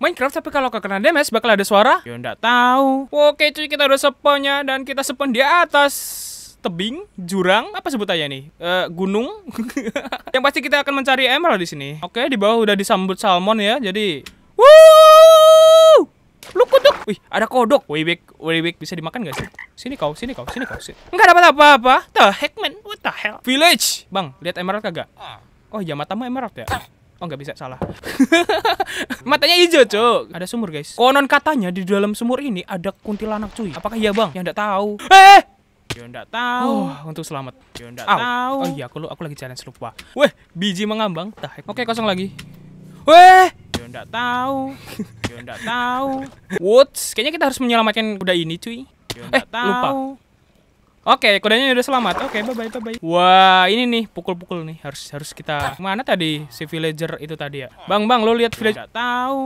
Minecraft tapi kalau kena damage bakal ada suara? Ya enggak tahu. Oke cuy kita udah seponnya dan kita sepon di atas tebing, jurang, apa sebutannya nih? Uh, gunung. yang pasti kita akan mencari emerald di sini. Oke, di bawah udah disambut salmon ya. Jadi, wuh! Lukutuk. Wih, ada kodok. Wibik, wibik bisa dimakan gak sih? Sini kau, sini kau, sini kau. Enggak dapat apa-apa. The heck man, what the hell? Village. Bang, lihat emerald kagak? Ah. Oh, ya matamu emerald ya. Oh nggak bisa salah. Matanya hijau cok. Ada sumur guys. Konon katanya di dalam sumur ini ada kuntilanak cuy. Apakah iya bang? Ya nggak tahu. Eh! Ya nggak tahu. Oh, untuk selamat. Ya nggak tahu. Oh iya aku aku lagi jalan serupa. Weh biji mengambang. Tahek. Oke kosong lagi. Weh! Ya nggak tahu. Ya nggak tahu. Woods, kayaknya kita harus menyelamatkan kuda ini cuy. Ya eh, tahu. lupa. Oke, okay, kudanya udah selamat. Oke, okay, bye bye bye bye. Wah, ini nih pukul-pukul nih. Harus harus kita mana tadi si villager itu tadi ya? Bang, Bang, lo lihat villager? tahu.